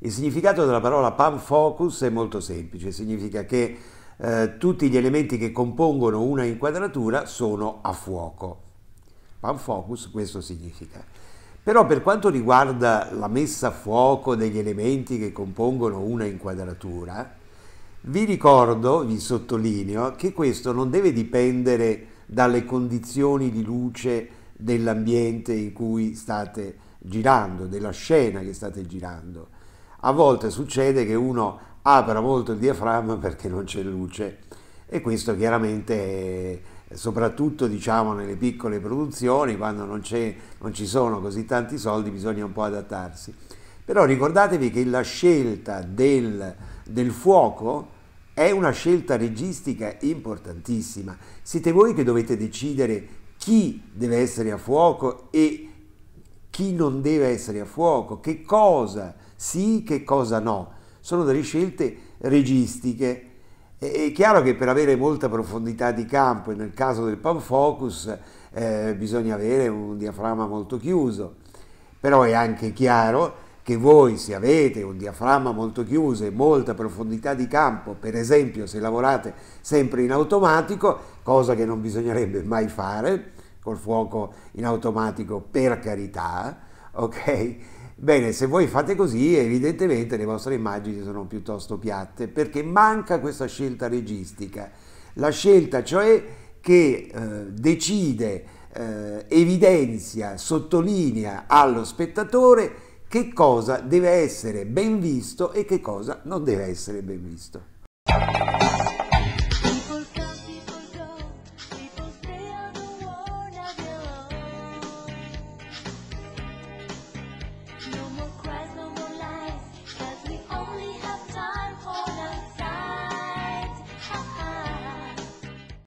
Il significato della parola pan focus è molto semplice, significa che eh, tutti gli elementi che compongono una inquadratura sono a fuoco. Pan focus questo significa. Però per quanto riguarda la messa a fuoco degli elementi che compongono una inquadratura, vi ricordo, vi sottolineo, che questo non deve dipendere dalle condizioni di luce dell'ambiente in cui state girando, della scena che state girando. A volte succede che uno apra molto il diaframma perché non c'è luce e questo chiaramente è, soprattutto diciamo, nelle piccole produzioni quando non, non ci sono così tanti soldi bisogna un po' adattarsi. Però ricordatevi che la scelta del, del fuoco è una scelta registica importantissima. Siete voi che dovete decidere chi deve essere a fuoco e chi non deve essere a fuoco, che cosa sì, che cosa no. Sono delle scelte registiche. È chiaro che per avere molta profondità di campo, e nel caso del pan focus, eh, bisogna avere un diaframma molto chiuso, però è anche chiaro che voi se avete un diaframma molto chiuso e molta profondità di campo, per esempio se lavorate sempre in automatico, cosa che non bisognerebbe mai fare col fuoco in automatico per carità, ok? Bene, se voi fate così evidentemente le vostre immagini sono piuttosto piatte perché manca questa scelta registica, la scelta cioè che eh, decide, eh, evidenzia, sottolinea allo spettatore che cosa deve essere ben visto e che cosa non deve essere ben visto.